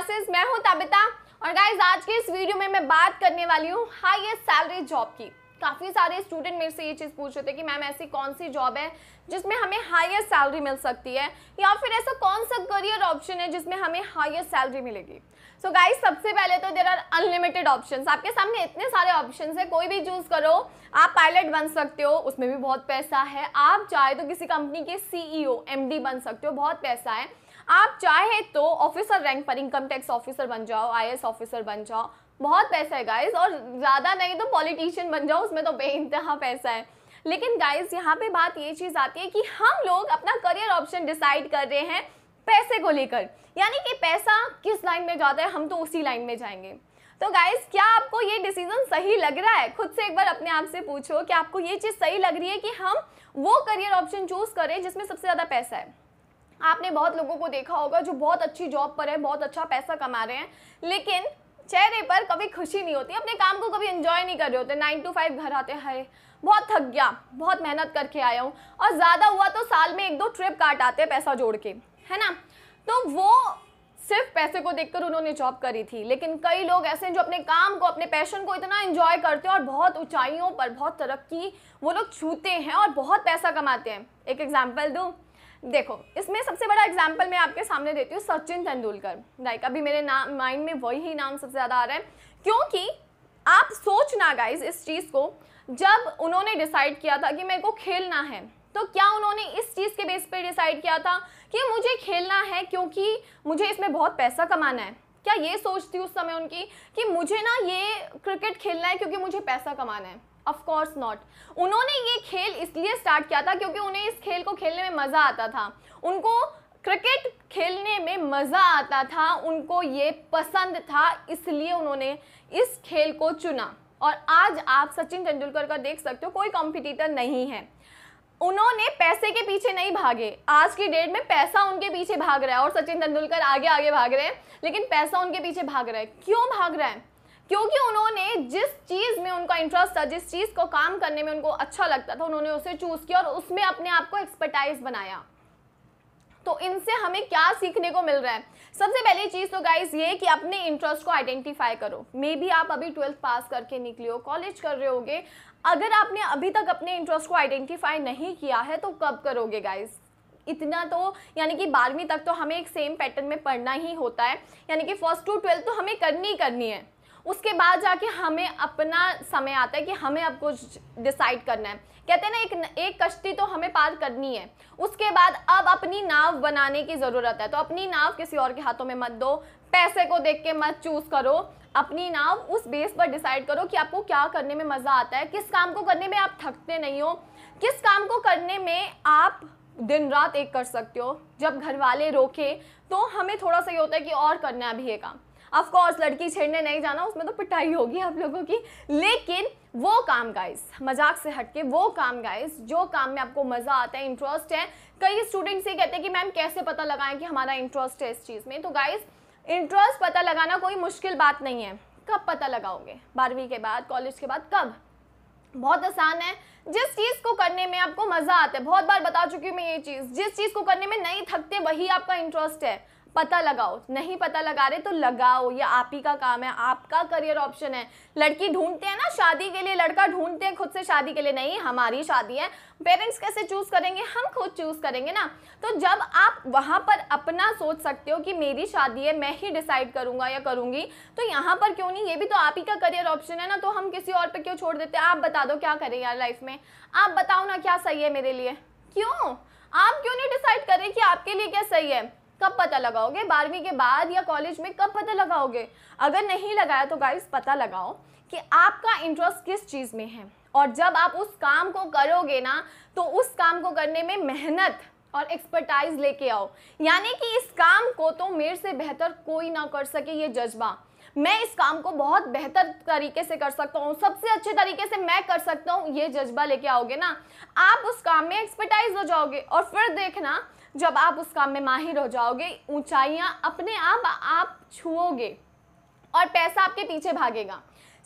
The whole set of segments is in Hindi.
क्लासेस मैं हूं तबिता और गाइज आज के इस वीडियो में मैं बात करने वाली हूं हाईएस्ट सैलरी जॉब की काफ़ी सारे स्टूडेंट मेरे से ये चीज़ पूछ रहे थे कि मैम ऐसी कौन सी जॉब है जिसमें हमें हाईएस्ट सैलरी मिल सकती है या फिर ऐसा कौन सा करियर ऑप्शन है जिसमें हमें हाईएस्ट सैलरी मिलेगी सो so गाइस सबसे पहले तो देर आर अनलिमिटेड ऑप्शंस आपके सामने इतने सारे ऑप्शंस है कोई भी चूज़ करो आप पायलट बन सकते हो उसमें भी बहुत पैसा है आप चाहे तो किसी कंपनी के सीईओ एमडी बन सकते हो बहुत पैसा है आप चाहे तो ऑफिसर रैंक पर इनकम टैक्स ऑफिसर बन जाओ आई ऑफिसर बन जाओ बहुत पैसा है गाइज और ज़्यादा नहीं तो पॉलिटिशियन बन जाओ उसमें तो बेइंतहा पैसा है लेकिन गाइज यहाँ पे बात ये चीज़ आती है कि हम लोग अपना करियर ऑप्शन डिसाइड कर रहे हैं पैसे को लेकर यानी कि पैसा किस लाइन में जाता है हम तो उसी लाइन में जाएंगे तो गाइज क्या आपको ये डिसीजन सही लग रहा है खुद से एक बार अपने आप से पूछो कि आपको ये चीज़ सही लग रही है कि हम वो करियर ऑप्शन चूज़ करें जिसमें सबसे ज़्यादा पैसा है आपने बहुत लोगों को देखा होगा जो बहुत अच्छी जॉब पर है बहुत अच्छा पैसा कमा रहे हैं लेकिन चेहरे पर कभी खुशी नहीं होती अपने काम को कभी इंजॉय नहीं कर रहे होते नाइन टू फाइव घर आते हैं बहुत थक गया बहुत मेहनत करके आया हूँ और ज़्यादा हुआ तो साल में एक दो ट्रिप काट आते हैं पैसा जोड़ के है ना तो वो सिर्फ पैसे को देखकर उन्होंने जॉब करी थी लेकिन कई लोग ऐसे हैं जो अपने काम को अपने पैशन को इतना इन्जॉय करते हैं और बहुत ऊंचाइयों पर बहुत तरक्की वो लोग छूते हैं और बहुत पैसा कमाते हैं एक एग्जाम्पल दूँ देखो इसमें सबसे बड़ा एग्जाम्पल मैं आपके सामने देती हूँ सचिन तेंदुलकर लाइक अभी मेरे नाम माइंड में वही नाम सबसे ज़्यादा आ रहा है क्योंकि आप सोचना गाइज इस चीज़ को जब उन्होंने डिसाइड किया था कि मेरे को खेलना है तो क्या उन्होंने इस चीज़ के बेस पे डिसाइड किया था कि मुझे खेलना है क्योंकि मुझे इसमें बहुत पैसा कमाना है क्या ये सोचती उस समय उनकी कि मुझे ना ये क्रिकेट खेलना है क्योंकि मुझे पैसा कमाना है ऑफ कोर्स नॉट उन्होंने ये खेल इसलिए स्टार्ट किया था क्योंकि उन्हें इस खेल को खेलने में मज़ा आता था उनको क्रिकेट खेलने में मज़ा आता था उनको ये पसंद था इसलिए उन्होंने इस खेल को चुना और आज आप सचिन तेंदुलकर का देख सकते हो कोई कॉम्पिटिटर नहीं है उन्होंने पैसे के पीछे नहीं भागे आज की डेट में पैसा उनके पीछे भाग रहा है और सचिन तेंदुलकर आगे आगे भाग रहे हैं लेकिन पैसा उनके पीछे भाग रहा है क्यों भाग रहा है क्योंकि उन्होंने जिस चीज़ में उनका इंटरेस्ट था जिस चीज़ को काम करने में उनको अच्छा लगता था उन्होंने उसे चूज़ किया और उसमें अपने आप को एक्सपर्टाइज बनाया तो इनसे हमें क्या सीखने को मिल रहा है सबसे पहली चीज़ तो गाइज ये कि अपने इंटरेस्ट को आइडेंटिफाई करो मे बी आप अभी ट्वेल्थ पास करके निकले हो कॉलेज कर रहे होगे अगर आपने अभी तक अपने इंटरेस्ट को आइडेंटिफाई नहीं किया है तो कब करोगे गाइज इतना तो यानी कि बारहवीं तक तो हमें एक सेम पैटर्न में पढ़ना ही होता है यानी कि फर्स्ट टू ट्वेल्थ तो हमें करनी ही करनी है उसके बाद जाके हमें अपना समय आता है कि हमें अब कुछ डिसाइड करना है कहते हैं ना एक एक कश्ती तो हमें पार करनी है उसके बाद अब अपनी नाव बनाने की ज़रूरत है तो अपनी नाव किसी और के हाथों में मत दो पैसे को देख के मत चूज़ करो अपनी नाव उस बेस पर डिसाइड करो कि आपको क्या करने में मज़ा आता है किस काम को करने में आप थकते नहीं हो किस काम को करने में आप दिन रात एक कर सकते हो जब घर वाले रोके तो हमें थोड़ा सा ये होता है कि और करना है अभी ये काम ऑफकोर्स लड़की छेड़ने नहीं जाना उसमें तो पिटाई होगी आप लोगों की लेकिन वो काम गाइस मजाक से हटके वो काम गाइस जो काम में आपको मज़ा आता है इंटरेस्ट है कई स्टूडेंट्स ये कहते हैं कि मैम कैसे पता लगाएं कि हमारा इंटरेस्ट है इस चीज़ में तो गाइस इंटरेस्ट पता लगाना कोई मुश्किल बात नहीं है कब पता लगाओगे बारहवीं के बाद कॉलेज के बाद कब बहुत आसान है जिस चीज़ को करने में आपको मज़ा आता है बहुत बार बता चुकी हूँ मैं ये चीज़ जिस चीज़ को करने में नहीं थकते वही आपका इंटरेस्ट है पता लगाओ नहीं पता लगा रहे तो लगाओ ये आप ही का काम है आपका करियर ऑप्शन है लड़की ढूंढते हैं ना शादी के लिए लड़का ढूंढते हैं खुद से शादी के लिए नहीं हमारी शादी है पेरेंट्स कैसे चूज़ करेंगे हम खुद चूज़ करेंगे ना तो जब आप वहां पर अपना सोच सकते हो कि मेरी शादी है मैं ही डिसाइड करूँगा या करूंगी तो यहाँ पर क्यों नहीं ये भी तो आप ही का करियर ऑप्शन है ना तो हम किसी और पर क्यों छोड़ देते हैं आप बता दो क्या करें यार लाइफ में आप बताओ ना क्या सही है मेरे लिए क्यों आप क्यों नहीं डिसाइड करें कि आपके लिए क्या सही है कब पता लगाओगे बारहवीं के बाद या कॉलेज में कब पता लगाओगे अगर नहीं लगाया तो गाइस पता लगाओ कि आपका इंटरेस्ट किस चीज़ में है और जब आप उस काम को करोगे ना तो उस काम को करने में मेहनत और एक्सपर्टाइज लेके आओ यानी कि इस काम को तो मेरे से बेहतर कोई ना कर सके ये जज्बा मैं इस काम को बहुत बेहतर तरीके से कर सकता हूँ सबसे अच्छे तरीके से मैं कर सकता हूँ ये जज्बा लेके आओगे ना आप उस काम में एक्सपर्टाइज हो जाओगे और फिर देखना जब आप उस काम में माहिर हो जाओगे ऊंचाइयां अपने आप आप छुओगे और पैसा आपके पीछे भागेगा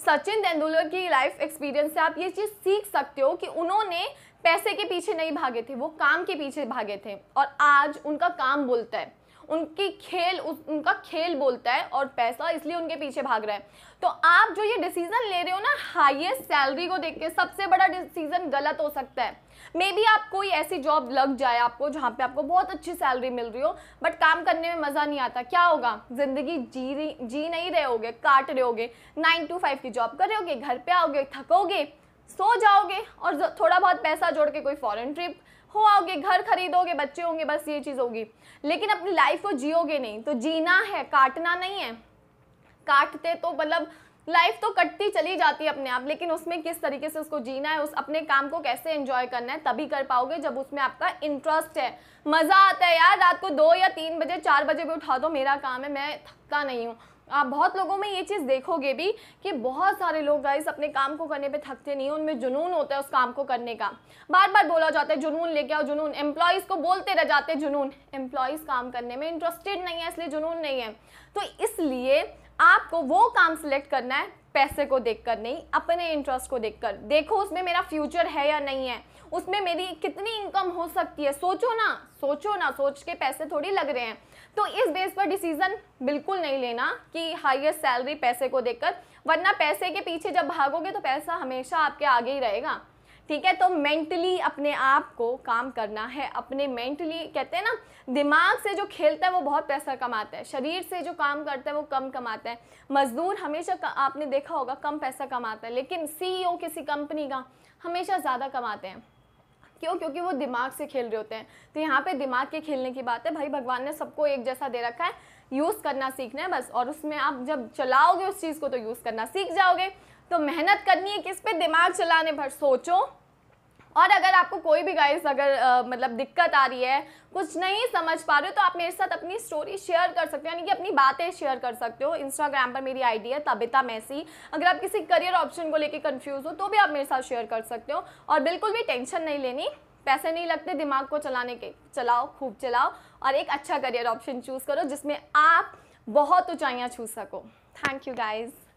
सचिन तेंदुलकर की लाइफ एक्सपीरियंस से आप ये चीज़ सीख सकते हो कि उन्होंने पैसे के पीछे नहीं भागे थे वो काम के पीछे भागे थे और आज उनका काम बोलता है उनकी खेल उस, उनका खेल बोलता है और पैसा इसलिए उनके पीछे भाग रहा है तो आप जो ये डिसीजन ले रहे हो ना हाईएस्ट सैलरी को देख के सबसे बड़ा डिसीजन गलत हो सकता है मे बी आप कोई ऐसी जॉब लग जाए आपको जहाँ पे आपको बहुत अच्छी सैलरी मिल रही हो बट काम करने में मज़ा नहीं आता क्या होगा ज़िंदगी जी रही जी नहीं रहे होगे काट रहे होगे नाइन टू फाइव की जॉब कर रहे होगे घर पे आओगे थकोगे सो जाओगे और थोड़ा बहुत पैसा जोड़ के कोई फॉरेन ट्रिप हो आओगे घर खरीदोगे बच्चे होंगे बस ये चीज़ होगी लेकिन अपनी लाइफ को जियोगे नहीं तो जीना है काटना नहीं है काटते तो मतलब लाइफ तो कटती चली जाती है अपने आप लेकिन उसमें किस तरीके से उसको जीना है उस अपने काम को कैसे एंजॉय करना है तभी कर पाओगे जब उसमें आपका इंटरेस्ट है मज़ा आता है यार रात को दो या तीन बजे चार बजे भी उठा दो मेरा काम है मैं थकता नहीं हूँ आप बहुत लोगों में ये चीज़ देखोगे भी कि बहुत सारे लोग गाइस अपने काम को करने पे थकते नहीं उनमें जुनून होता है उस काम को करने का बार बार बोला जाता है जुनून लेके आओ जुनून एम्प्लॉयज़ को बोलते रह जाते जुनून एम्प्लॉयज़ काम करने में इंटरेस्टेड नहीं है इसलिए जुनून नहीं है तो इसलिए आपको वो काम सिलेक्ट करना है पैसे को देखकर नहीं अपने इंटरेस्ट को देखकर देखो उसमें मेरा फ्यूचर है या नहीं है उसमें मेरी कितनी इनकम हो सकती है सोचो ना सोचो ना सोच के पैसे थोड़ी लग रहे हैं तो इस बेस पर डिसीज़न बिल्कुल नहीं लेना कि हाईएस्ट सैलरी पैसे को देखकर वरना पैसे के पीछे जब भागोगे तो पैसा हमेशा आपके आगे ही रहेगा ठीक है तो मेंटली अपने आप को काम करना है अपने मेंटली कहते हैं ना दिमाग से जो खेलता है वो बहुत पैसा कमाता है शरीर से जो काम करता है वो कम कमाता है मज़दूर हमेशा आपने देखा होगा कम पैसा कमाता है लेकिन सीईओ e किसी कंपनी का हमेशा ज़्यादा कमाते हैं क्यों क्योंकि वो दिमाग से खेल रहे होते हैं तो यहाँ पे दिमाग के खेलने की बात है भाई भगवान ने सबको एक जैसा दे रखा है यूज़ करना सीखना है बस और उसमें आप जब चलाओगे उस चीज़ को तो यूज़ करना सीख जाओगे तो मेहनत करनी है किस पे दिमाग चलाने भर सोचो और अगर आपको कोई भी गाइस अगर आ, मतलब दिक्कत आ रही है कुछ नहीं समझ पा रहे हो तो आप मेरे साथ अपनी स्टोरी शेयर कर सकते हो यानी कि अपनी बातें शेयर कर सकते हो इंस्टाग्राम पर मेरी आईडी है तबिता मैसी अगर आप किसी करियर ऑप्शन को लेकर कंफ्यूज हो तो भी आप मेरे साथ शेयर कर सकते हो और बिल्कुल भी टेंशन नहीं लेनी पैसे नहीं लगते दिमाग को चलाने के चलाओ खूब चलाओ और एक अच्छा करियर ऑप्शन चूज़ करो जिसमें आप बहुत ऊँचाइयाँ छू सको थैंक यू गाइज़